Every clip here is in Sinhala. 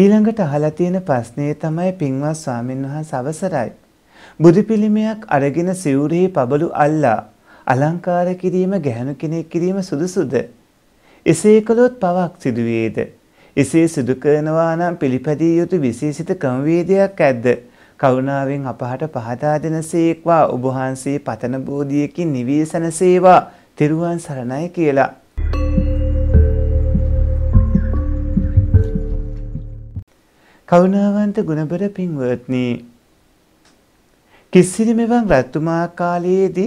ඊළඟට අහලා තියෙන ප්‍රශ්නේ තමයි පින්වත් ස්වාමීන් වහන්සේ අවසරයි. බුදු පිළිමයක් අරගෙන සිවුරේ පබළු අල්ලා අලංකාර කිරීම ගැහණු කෙනෙක් කිරීම සුදුසුද? එසේ කළොත් පවක් සිදුවේද? එසේ සිදු කරනවා නම් පිළිපැදිය යුතු විශේෂිත ක්‍රමවේදයක් ඇද්ද? කරුණාවෙන් අපහට පහදා දෙනසේක්වා ඔබ වහන්සේ පතන බෝධියකින් නිවේසනසේවා තෙරුවන් සරණයි කියලා කරුණාවන්ත ගුණබර පින්වත්නි කිස්සිරි මෙවන් රත්තුමා කාලයේදී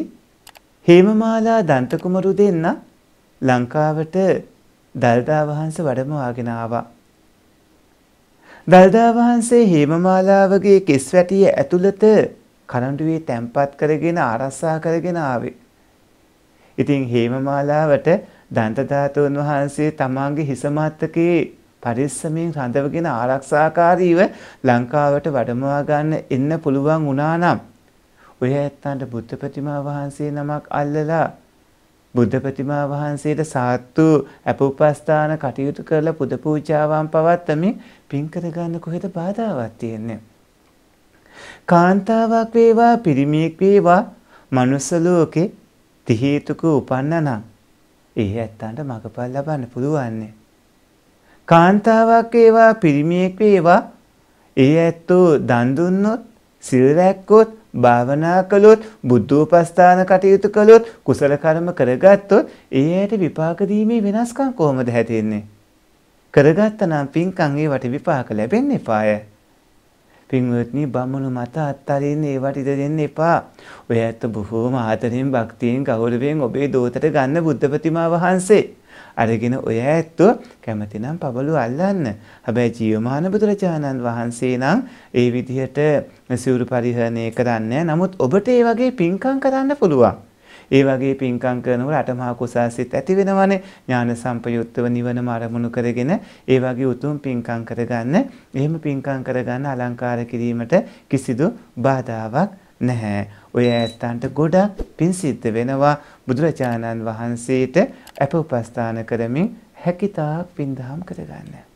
හේමමාලා දන්ත කුමරු දෙන්න ලංකාවට දල්දා වහන්සේ වැඩමවාගෙන ආවා. දල්දා වහන්සේ හේමමාලාවගේ කිස් වැටිය ඇතුළත කරඬුවේ තැම්පත් කරගෙන ආරස්සා කරගෙන ආවේ. ඉතින් හේමමාලාවට දන්ත ධාතුන් වහන්සේ තමාගේ හිස මතකේ පරිස්සමෙන් රඳවගෙන ආරක්ෂාකාරීව ලංකාවට වැඩමවා ගන්න එන්න පුළුවන් වුණා නම් ඔය ඇත්තන්ට බුද්ධ ප්‍රතිමා වහන්සේ නමක් අල්ලලා බුද්ධ ප්‍රතිමා වහන්සේට සාත්තු අපෝපස්ථාන කටයුතු කරලා පුද පූජාවන් පවත්වමින් පින් කරගන්න කොහෙද බාධාවක් තියෙන්නේ කාන්තාවක් වේවා පිරිමියෙක් වේවා මනුස්ස ලෝකේ තිහේතුක උපන්න නම් ඒ ඇත්තන්ට මගපල් ලබන්න පුළුවන්නේ කාන්තාවක් ඒවා පිරිමියෙක් වේවා ඒ ඇත්තෝ දන් දුන්නොත් සිල් රැක්කොත් භාවනා කළොත් බුද්ධෝපස්ථාන කටයුතු කළොත් කුසල කර්ම කරගත්තොත් ඒ ඇයට විපාක දීමේ වෙනස්කම් කොහොමද හැදෙන්නේ කරගත්තනම් පින්කම් ඒ වට විපාක ලැබෙන්න එපාය පින්වත්නි බමුණු මත අත්තරින්න ඒවට ඉඩ දෙන්න එපා. ඔය ඇත්ත බොහෝම ආදරෙන් භක්තියෙන් ගෞරවයෙන් ඔබේ දෝතට ගන්න බුද්ධ ප්‍රතිමා වහන්සේ. අරගෙන ඔය ඇත්තෝ කැමතිනම් පබළු අල්ලන්න. හැබැයි ජීවමාන බුදුරජාණන් වහන්සේ නම් ඒ විදිහට සිවුරු පරිහරණය කරන්නේ නමුත් ඔබට ඒ වගේ පින්කම් කරන්න පුළුවන්. ඒ වගේ පින්කම් කරනකොට අටමහා කුසාසිත ඇති වෙනවනේ ඥාන සම්පයුක්තව නිවනම අරමුණු කරගෙන ඒ වගේ උතුම් පින්කම් කරගන්න එහෙම පින්කම් කරගන්න අලංකාර කිරීමට කිසිදු බාධාවක් නැහැ. ඔය ඇත්තන්ට ගොඩක් පින් සිද්ධ වෙනවා බුදුරජාණන් වහන්සේට අප උපස්ථාන කරමින් හැකිතාක් පින්දහම් කරගන්න.